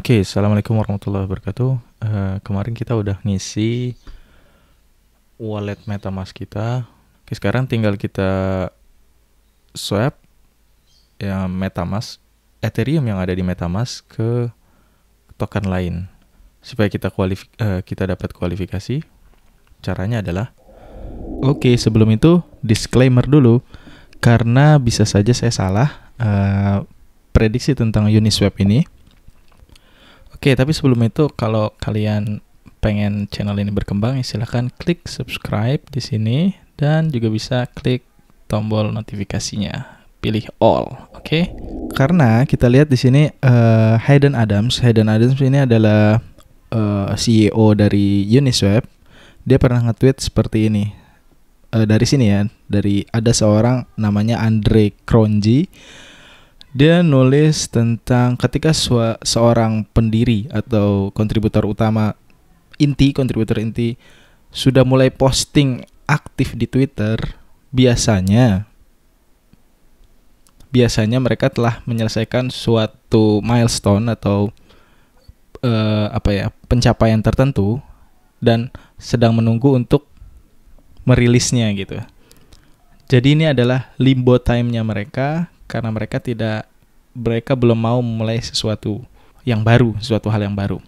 Oke, okay, assalamualaikum warahmatullahi wabarakatuh. Uh, kemarin kita udah ngisi wallet MetaMask kita. Oke, sekarang tinggal kita swap ya MetaMask Ethereum yang ada di MetaMask ke token lain supaya kita kualif uh, kita dapat kualifikasi. Caranya adalah Oke, okay, sebelum itu disclaimer dulu karena bisa saja saya salah uh, prediksi tentang Uniswap ini Oke, tapi sebelum itu kalau kalian pengen channel ini berkembang, ya silahkan klik subscribe di sini dan juga bisa klik tombol notifikasinya. Pilih all, oke? Okay? Karena kita lihat di sini uh, Hayden Adams, Hayden Adams ini adalah uh, eh, CEO dari Uniswap. Dia pernah nge-tweet seperti ini. Uh, dari sini ya, dari ada seorang namanya Andre Kronji dia nulis tentang ketika seorang pendiri atau kontributor utama inti, kontributor inti sudah mulai posting aktif di Twitter, biasanya biasanya mereka telah menyelesaikan suatu milestone atau uh, apa ya, pencapaian tertentu dan sedang menunggu untuk merilisnya gitu. Jadi ini adalah limbo time-nya mereka karena mereka tidak mereka belum mau mulai sesuatu yang baru, sesuatu hal yang baru.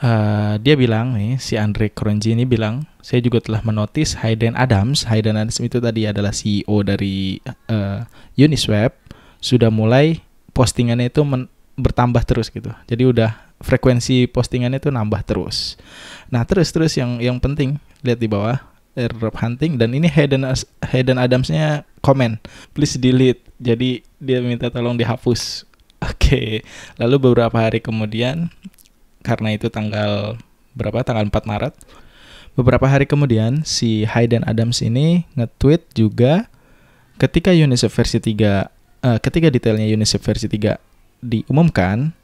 Uh, dia bilang nih si Andre Kronji ini bilang saya juga telah menotis Hayden Adams Hayden Adams itu tadi adalah CEO dari uh, Uniswap sudah mulai postingannya itu men- bertambah terus gitu jadi udah frekuensi postingannya itu nambah terus nah terus terus yang yang penting lihat di bawah Rob hunting dan ini Hayden Hayden Adamsnya komen please delete jadi dia minta tolong dihapus oke okay. lalu beberapa hari kemudian karena itu tanggal berapa tanggal 4 Maret beberapa hari kemudian si Hayden Adams ini nge-tweet juga ketika UNICEF versi 3 uh, eh, ketika detailnya UNICEF versi 3 diumumkan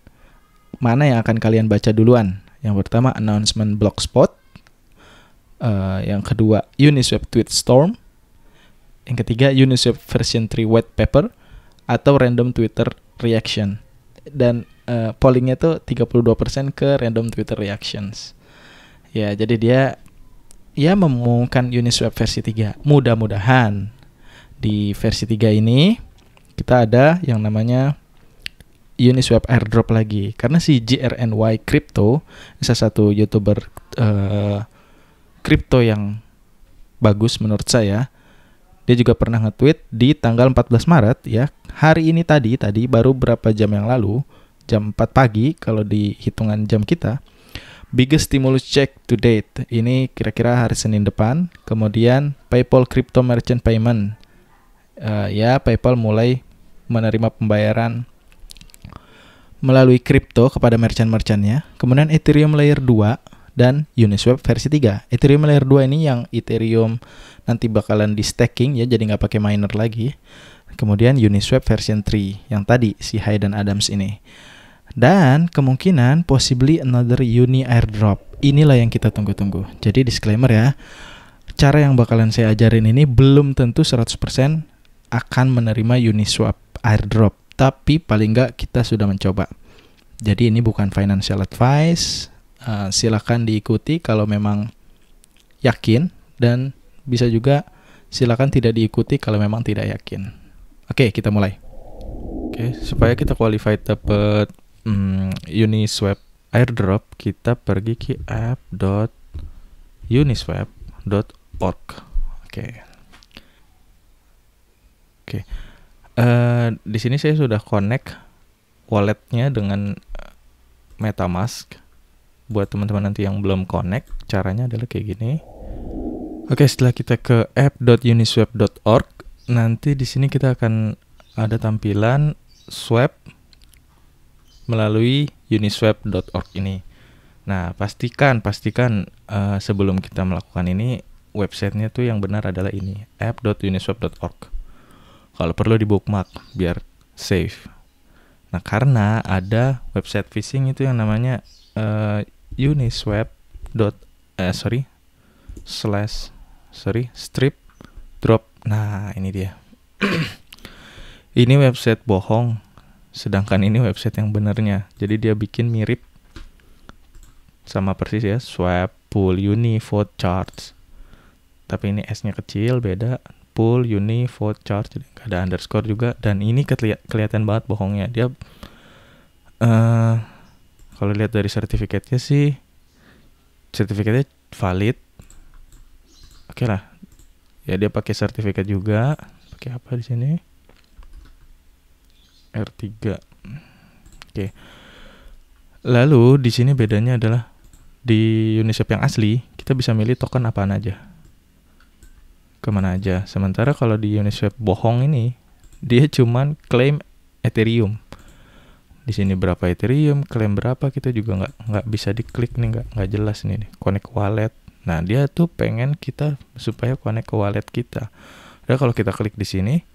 mana yang akan kalian baca duluan yang pertama announcement blogspot uh, yang kedua Uniswap tweet storm yang ketiga, Uniswap version 3 white paper atau random Twitter reaction. Dan uh, pollingnya itu 32% ke random Twitter reactions. Ya, jadi dia ya memungkinkan Uniswap versi 3. Mudah-mudahan di versi 3 ini kita ada yang namanya Uniswap airdrop lagi karena si GRNY Crypto salah satu YouTuber eh, crypto uh, yang bagus menurut saya dia juga pernah nge-tweet di tanggal 14 Maret ya. Hari ini tadi tadi baru berapa jam yang lalu, jam 4 pagi kalau di hitungan jam kita. Biggest stimulus check to date. Ini kira-kira hari Senin depan. Kemudian PayPal crypto merchant payment. Uh, ya, PayPal mulai menerima pembayaran melalui kripto kepada merchant-merchantnya. Kemudian Ethereum layer 2 dan Uniswap versi 3. Ethereum layer 2 ini yang Ethereum nanti bakalan di staking ya jadi nggak pakai miner lagi. Kemudian Uniswap versi 3 yang tadi si Hayden Adams ini. Dan kemungkinan possibly another Uni airdrop. Inilah yang kita tunggu-tunggu. Jadi disclaimer ya. Cara yang bakalan saya ajarin ini belum tentu 100% akan menerima Uniswap airdrop, tapi paling nggak kita sudah mencoba. Jadi ini bukan financial advice, Eh, silakan diikuti kalau memang yakin dan bisa juga silakan tidak diikuti kalau memang tidak yakin. Oke, kita mulai. Oke, supaya kita qualified dapat mm, Uniswap airdrop, kita pergi ke app app.uniswap.org. Oke. Oke. Uh, di sini saya sudah connect walletnya dengan eh, MetaMask buat teman-teman nanti yang belum connect, caranya adalah kayak gini. Oke, setelah kita ke app.uniswap.org, nanti di sini kita akan ada tampilan swap melalui uniswap.org ini. Nah, pastikan pastikan uh, sebelum kita melakukan ini websitenya tuh yang benar adalah ini app.uniswap.org. Kalau perlu di bookmark biar safe. Nah, karena ada website phishing itu yang namanya eh, uniswap dot eh sorry slash sorry strip drop nah ini dia ini website bohong sedangkan ini website yang benernya jadi dia bikin mirip sama persis ya swap pool uni vote charts tapi ini s nya kecil beda pool uni vote charts jadi ada underscore juga dan ini keli kelihatan banget bohongnya dia uh, kalau lihat dari sertifikatnya sih sertifikatnya valid oke okay lah ya dia pakai sertifikat juga pakai apa di sini R3 oke okay. lalu di sini bedanya adalah di Uniswap yang asli kita bisa milih token apaan aja kemana aja sementara kalau di Uniswap bohong ini dia cuman claim Ethereum di sini berapa Ethereum, klaim berapa kita juga nggak nggak bisa diklik nih nggak nggak jelas nih, nih connect wallet. Nah dia tuh pengen kita supaya connect ke wallet kita. Ya kalau kita klik di sini,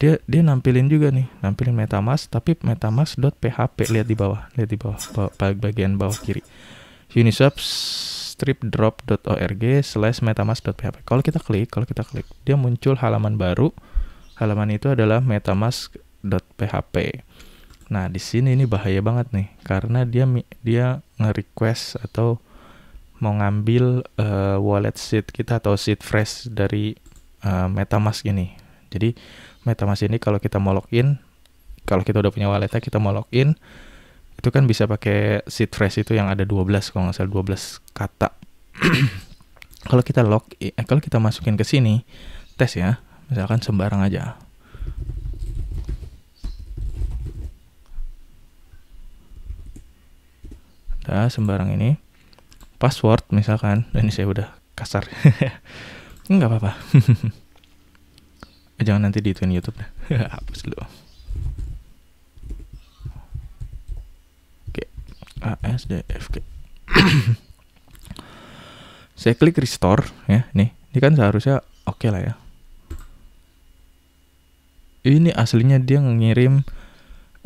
dia dia nampilin juga nih, nampilin MetaMask tapi MetaMask.php lihat di bawah, lihat di bawah bagian bawah kiri. Uniswap stripdrop.org slash metamask.php kalau kita klik kalau kita klik dia muncul halaman baru halaman itu adalah metamask.php Nah, di sini ini bahaya banget nih karena dia dia nge-request atau mau ngambil uh, wallet seed kita atau seed fresh dari uh, MetaMask ini. Jadi MetaMask ini kalau kita mau login, kalau kita udah punya walletnya kita mau login, itu kan bisa pakai seed fresh itu yang ada 12 kalau nggak salah 12 kata. kalau kita log, eh, kalau kita masukin ke sini, tes ya, misalkan sembarang aja kita sembarang ini password misalkan dan ini saya udah kasar nggak apa-apa jangan nanti di twin YouTube dah hapus dulu oke a s d f k saya klik restore ya nih ini kan seharusnya oke okay lah ya ini aslinya dia ngirim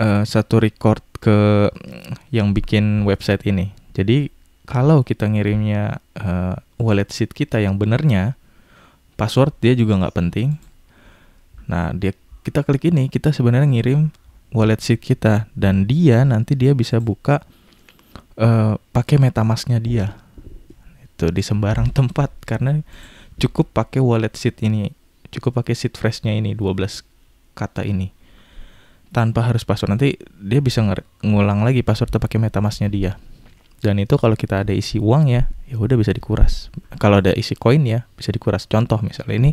uh, satu record ke yang bikin website ini. Jadi kalau kita ngirimnya uh, wallet seed kita yang benernya, password dia juga nggak penting. Nah, dia kita klik ini, kita sebenarnya ngirim wallet seed kita dan dia nanti dia bisa buka uh, pakai metamasknya dia. Itu di sembarang tempat karena cukup pakai wallet seed ini, cukup pakai seed freshnya ini ini 12 kata ini tanpa harus password nanti dia bisa ngulang lagi password tuh pakai metamasknya dia dan itu kalau kita ada isi uang ya ya udah bisa dikuras kalau ada isi koin ya bisa dikuras contoh misalnya ini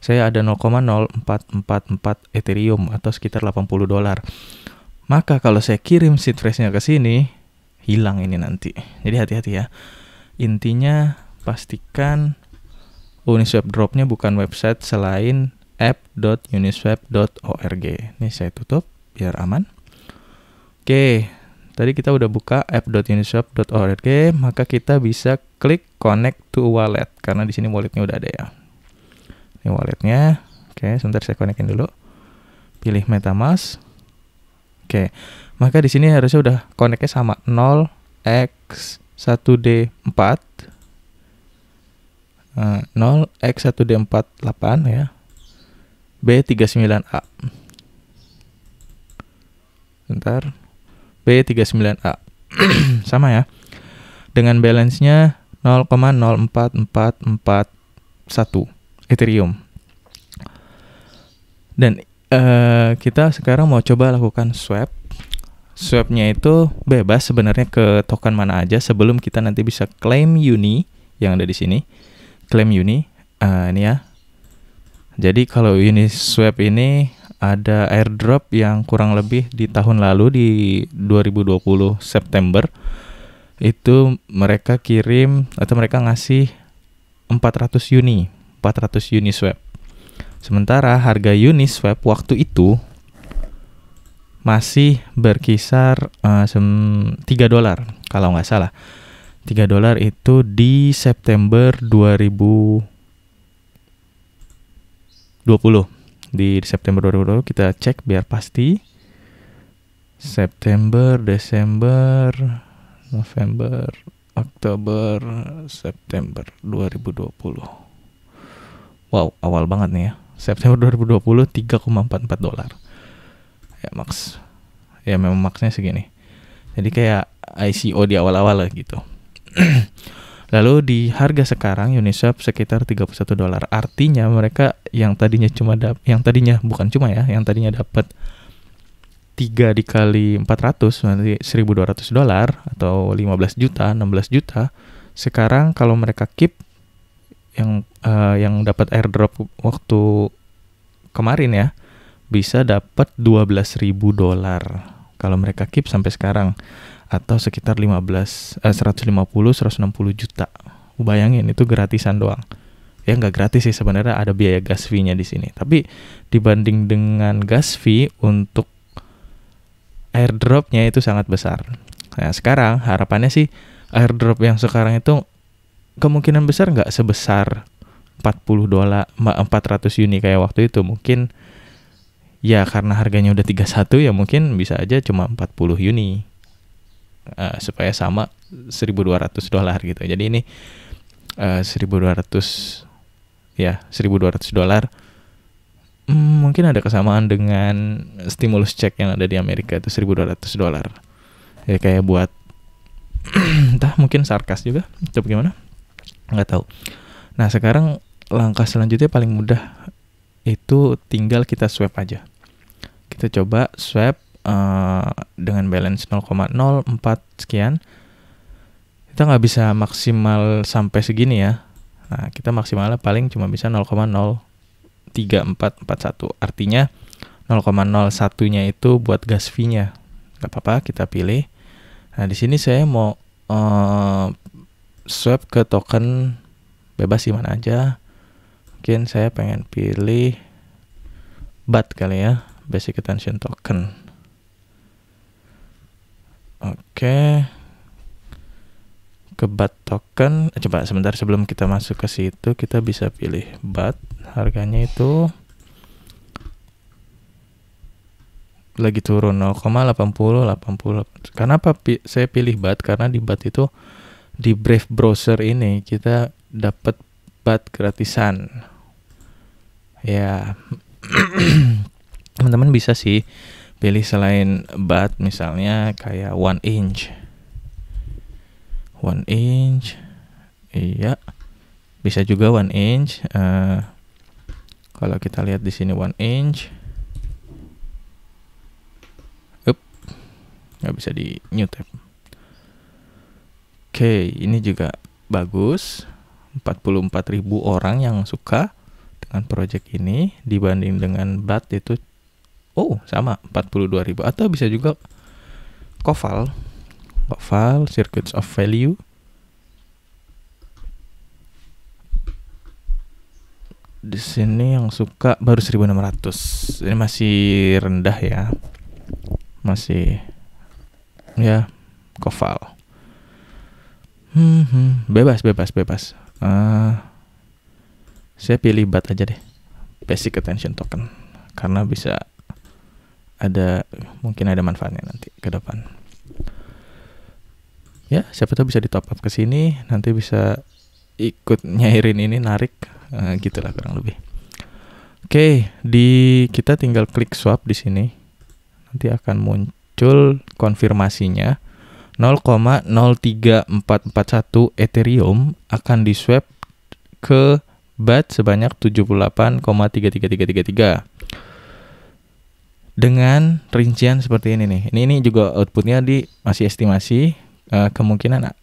saya ada 0,0444 Ethereum atau sekitar 80 dolar maka kalau saya kirim seed phrase-nya ke sini hilang ini nanti jadi hati-hati ya intinya pastikan Uniswap dropnya bukan website selain app.uniswap.org ini saya tutup biar aman. Oke, tadi kita udah buka app.uniswap.org, maka kita bisa klik connect to wallet karena di sini walletnya udah ada ya. Ini walletnya. Oke, sebentar saya konekin dulu. Pilih MetaMask. Oke, maka di sini harusnya udah koneknya sama 0x1d4 0x1d48 eh, ya B39A Bentar. B39A. Sama ya. Dengan balance-nya 0,04441 Ethereum. Dan uh, kita sekarang mau coba lakukan swap. Swapnya itu bebas sebenarnya ke token mana aja sebelum kita nanti bisa claim uni yang ada di sini. Claim uni, uh, ini ya. Jadi kalau uni swap ini ada airdrop yang kurang lebih di tahun lalu di 2020 September itu mereka kirim atau mereka ngasih 400 uni, 400 uni swap. Sementara harga uni swap waktu itu masih berkisar uh, eh, 3 dolar kalau nggak salah. 3 dolar itu di September 2020 di September 2020 kita cek biar pasti September, Desember, November, Oktober, September 2020. Wow, awal banget nih ya. September 2020 3,44 dolar. Ya max. Ya memang maxnya segini. Jadi kayak ICO di awal-awal lah gitu. Lalu di harga sekarang Uniswap sekitar 31 dolar. Artinya mereka yang tadinya cuma dap yang tadinya bukan cuma ya, yang tadinya dapat 3 dikali 400 nanti 1200 dolar atau 15 juta, 16 juta. Sekarang kalau mereka keep yang uh, yang dapat airdrop waktu kemarin ya bisa dapat 12.000 dolar kalau mereka keep sampai sekarang atau sekitar 15 eh, 150 160 juta. Bayangin itu gratisan doang. Ya nggak gratis sih sebenarnya ada biaya gas fee-nya di sini. Tapi dibanding dengan gas fee untuk airdrop nya itu sangat besar. Nah sekarang harapannya sih airdrop yang sekarang itu kemungkinan besar nggak sebesar 40 dolar 400 unit kayak waktu itu mungkin ya karena harganya udah 31 ya mungkin bisa aja cuma 40 unit uh, supaya sama 1200 dolar gitu. Jadi ini uh, eh, 1200 ya 1200 dolar hmm, mungkin ada kesamaan dengan stimulus check yang ada di Amerika itu 1200 dolar. Ya kayak buat entah mungkin sarkas juga atau gimana nggak tahu nah sekarang langkah selanjutnya paling mudah itu tinggal kita swap aja kita coba swap uh, dengan balance 0,04 sekian kita nggak bisa maksimal sampai segini ya nah kita maksimalnya paling cuma bisa 0,03441 artinya 0,01 nya itu buat gas fee nya nggak apa-apa kita pilih nah di sini saya mau uh, swap ke token bebas di mana aja mungkin saya pengen pilih BAT kali ya basic attention token Oke. Ke BAT token. Eh, coba sebentar sebelum kita masuk ke situ kita bisa pilih BAT. Harganya itu lagi turun 0,80 80. Kenapa saya pilih BAT? Karena di BAT itu di Brave browser ini kita dapat BAT gratisan. Ya. Teman-teman bisa sih pilih selain bat misalnya kayak one inch one inch iya bisa juga one inch uh, kalau kita lihat di sini one inch up nggak bisa di new tab oke ini juga bagus 44.000 orang yang suka dengan project ini dibanding dengan bat itu oh sama 42.000 atau bisa juga Koval Koval Circuits of Value di sini yang suka baru 1600 ini masih rendah ya masih ya Koval hmm, hmm, bebas bebas bebas uh, saya pilih bat aja deh basic attention token karena bisa ada mungkin ada manfaatnya nanti ke depan ya siapa tahu bisa di top up ke sini nanti bisa ikut nyairin ini narik uh, gitulah kurang lebih oke okay, di kita tinggal klik swap di sini nanti akan muncul konfirmasinya 0,03441 Ethereum akan diswap ke BAT sebanyak 78,33333 dengan rincian seperti ini nih. Ini ini juga outputnya di masih estimasi uh, kemungkinan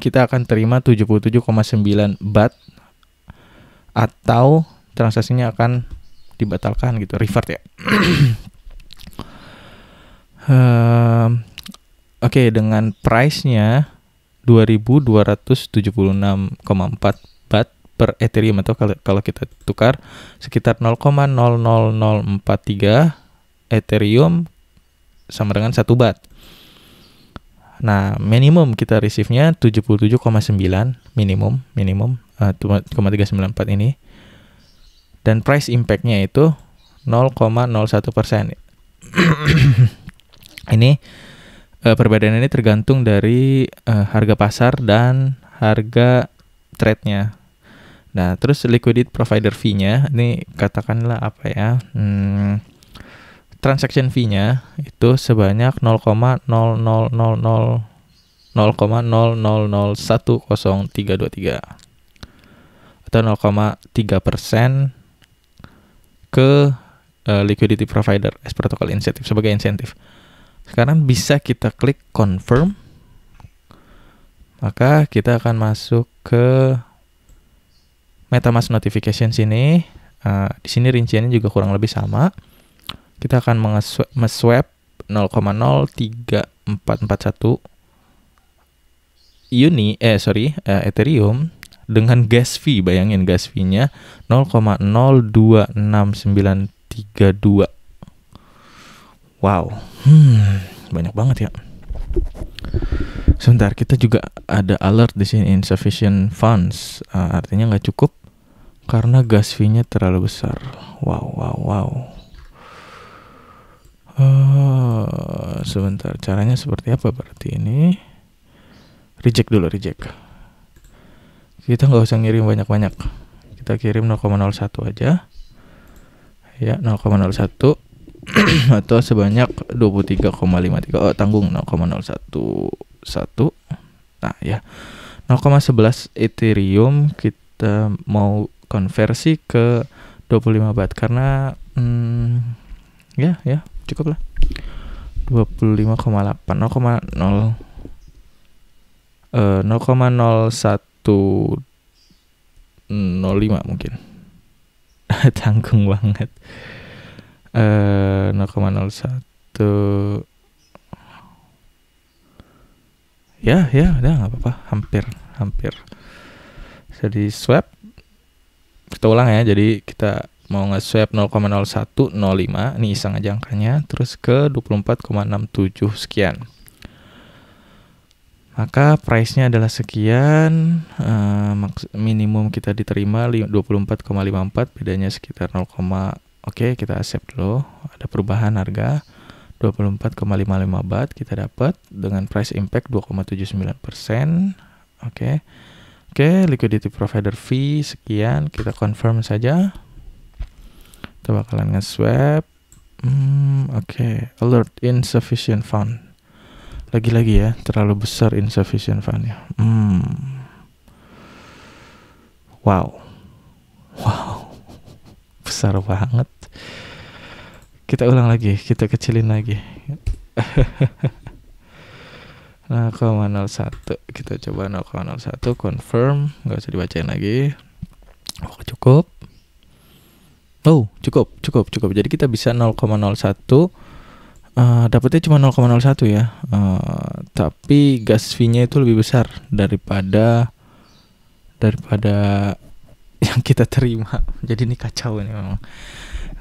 kita akan terima 77,9 bat atau transaksinya akan dibatalkan gitu revert ya. um, Oke okay, dengan price-nya 2276,4 bat per Ethereum atau kalau, kalau kita tukar sekitar 0,00043 Ethereum sama dengan 1 bat. Nah, minimum kita receive-nya 77,9 minimum, minimum uh, eh, 0,394 ini. Dan price impact-nya itu 0,01%. ini uh, perbedaan ini tergantung dari uh, harga pasar dan harga trade-nya. Nah, terus liquidity provider fee-nya ini katakanlah apa ya? Hmm, transaction fee-nya itu sebanyak 0,00000 atau 0,3 persen ke uh, liquidity provider as protocol incentive sebagai insentif. Sekarang bisa kita klik confirm, maka kita akan masuk ke MetaMask notification sini. Uh, di sini rinciannya juga kurang lebih sama. Kita akan meswap 0,03441 Uni, eh sorry, eh, Ethereum dengan gas fee, bayangin gas fee-nya 0,026932. Wow, hmm, banyak banget ya. Sebentar, kita juga ada alert di sini insufficient funds, uh, artinya nggak cukup karena gas fee-nya terlalu besar. Wow, wow, wow. Oh, sebentar. Caranya seperti apa berarti ini? Reject dulu, reject. Kita nggak usah ngirim banyak-banyak. Kita kirim 0,01 aja. Ya, 0,01 atau sebanyak 23,53. Oh, tanggung 0,011. Nah, ya. 0,11 Ethereum kita mau konversi ke 25 bat karena hmm, ya, ya, cukup lah 25,8 0,0 eh nol lima mungkin tanggung banget eh uh, 0,01 ya ya udah nggak apa-apa hampir hampir jadi swap kita ulang ya jadi kita mau nge-swap 0,0105 ini iseng aja angkanya terus ke 24,67 sekian maka price-nya adalah sekian uh, minimum kita diterima 24,54 bedanya sekitar 0, oke okay, kita accept dulu ada perubahan harga 24,55 bat kita dapat dengan price impact 2,79 persen oke okay. oke okay, liquidity provider fee sekian kita confirm saja kita bakalan nge-swap hmm, oke okay. alert insufficient fund lagi-lagi ya terlalu besar insufficient fund ya hmm. wow wow besar banget kita ulang lagi kita kecilin lagi nah 0,01 kita coba 0,01 confirm nggak usah dibacain lagi oh, cukup Oh, cukup, cukup, cukup. Jadi kita bisa 0,01 Uh, dapatnya cuma 0,01 ya. Uh, tapi gas fee-nya itu lebih besar daripada daripada yang kita terima. Jadi ini kacau ini memang.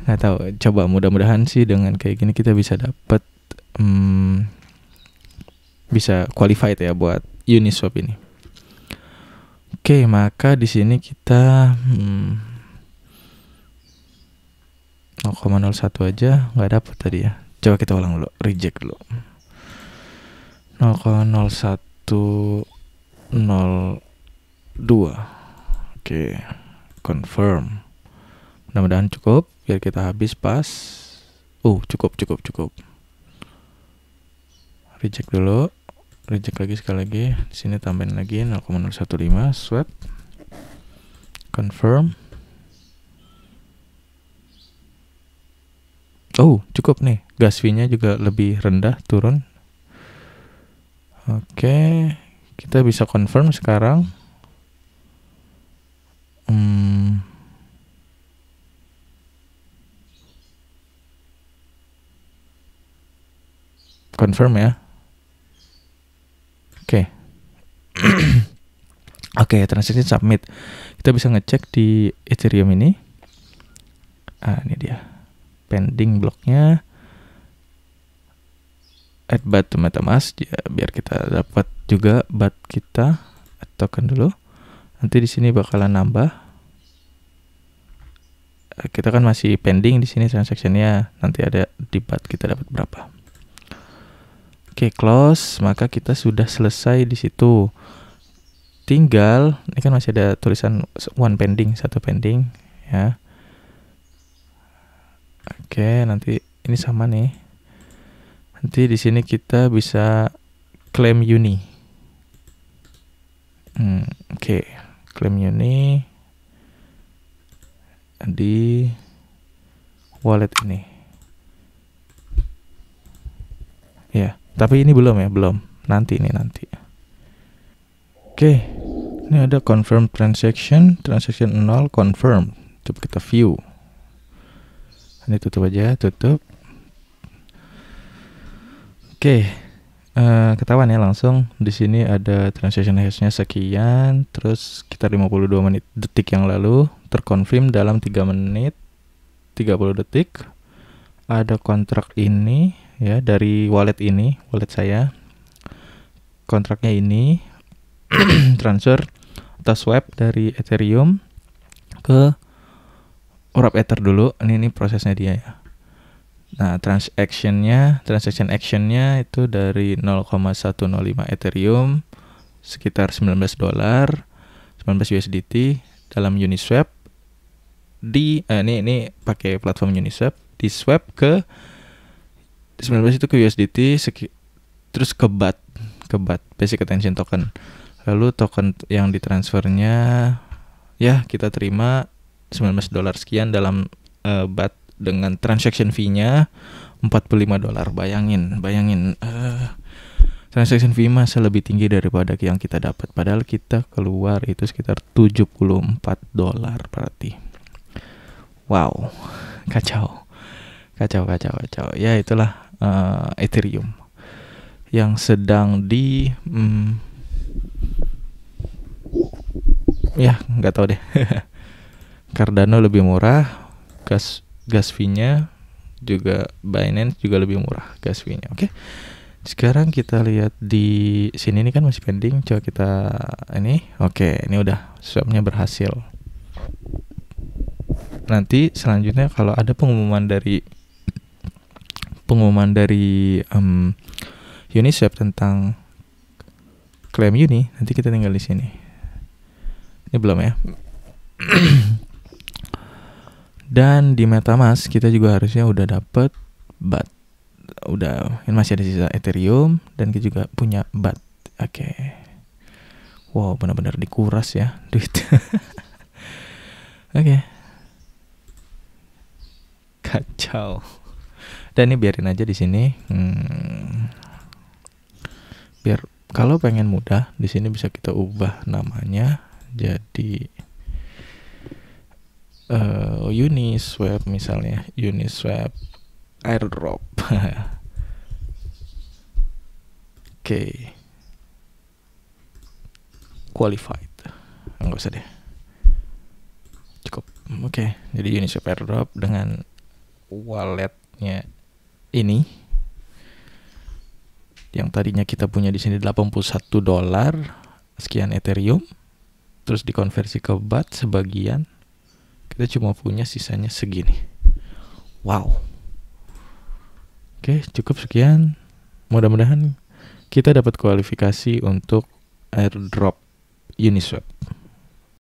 Nggak tahu. Coba mudah-mudahan sih dengan kayak gini kita bisa dapat um, mm, bisa qualified ya buat Uniswap ini. Oke, okay, maka di sini kita hmm, 0,01 aja nggak dapet tadi ya coba kita ulang dulu reject dulu 0,0102 oke confirm mudah-mudahan cukup biar kita habis pas uh, cukup cukup cukup reject dulu reject lagi sekali lagi di sini tambahin lagi 0,015 swap confirm Oh, cukup nih. Gas fee-nya juga lebih rendah, turun. Oke, kita bisa confirm sekarang. Hmm. Confirm ya. Oke. Oke, okay, submit. Kita bisa ngecek di Ethereum ini. Ah, ini dia pending blocknya add bat to metamask ya biar kita dapat juga bat kita add token dulu nanti di sini bakalan nambah eh, kita kan masih pending di sini transaksinya nanti ada di bat kita dapat berapa oke close maka kita sudah selesai di situ tinggal ini kan masih ada tulisan one pending satu pending ya Oke, nanti ini sama nih. Nanti di sini kita bisa claim uni. Hmm, oke, claim uni di wallet ini. Ya, tapi ini belum ya, belum. Nanti ini nanti. Oke. Ini ada confirm transaction, transaction 0 confirm. Coba kita view ini tutup aja tutup oke okay. uh, eh, ketahuan ya langsung di sini ada transaction hashnya sekian terus sekitar 52 menit detik yang lalu terkonfirm dalam 3 menit 30 detik ada kontrak ini ya dari wallet ini wallet saya kontraknya ini transfer atau swap dari Ethereum ke urap ether dulu ini, ini prosesnya dia ya nah transactionnya transaction actionnya itu dari 0,105 ethereum sekitar 19 dolar 19 USDT dalam Uniswap di eh, ini ini pakai platform Uniswap di swap ke 19 itu ke USDT seki, terus ke BAT ke BAT basic attention token lalu token yang ditransfernya ya kita terima 19 dolar sekian dalam uh, bat dengan transaction fee-nya 45 dolar. Bayangin, bayangin uh, transaction fee masih lebih tinggi daripada yang kita dapat. Padahal kita keluar itu sekitar 74 dolar berarti. Wow. Kacau. Kacau, kacau, kacau. Ya itulah uh, Ethereum yang sedang di hmm, ya nggak tahu deh Cardano lebih murah, gas gas fee-nya juga Binance juga lebih murah gas fee-nya. Oke. Okay? Sekarang kita lihat di sini ini kan masih pending. Coba kita ini. Oke, okay, ini udah swap-nya berhasil. Nanti selanjutnya kalau ada pengumuman dari pengumuman dari um, Uniswap tentang klaim Uni, nanti kita tinggal di sini. Ini belum ya. Dan di MetaMask kita juga harusnya udah dapet BAT. Udah masih ada sisa Ethereum dan kita juga punya BAT. Oke. Okay. Wow, benar-benar dikuras ya duit. Oke. okay. Kacau. Dan ini biarin aja di sini. Hmm. Biar kalau pengen mudah, di sini bisa kita ubah namanya jadi eh uh, Uniswap misalnya Uniswap airdrop oke okay. qualified enggak usah deh cukup oke okay. jadi Uniswap airdrop dengan walletnya ini yang tadinya kita punya di sini 81 dolar sekian Ethereum terus dikonversi ke BAT sebagian kita cuma punya sisanya segini wow oke cukup sekian mudah-mudahan kita dapat kualifikasi untuk airdrop Uniswap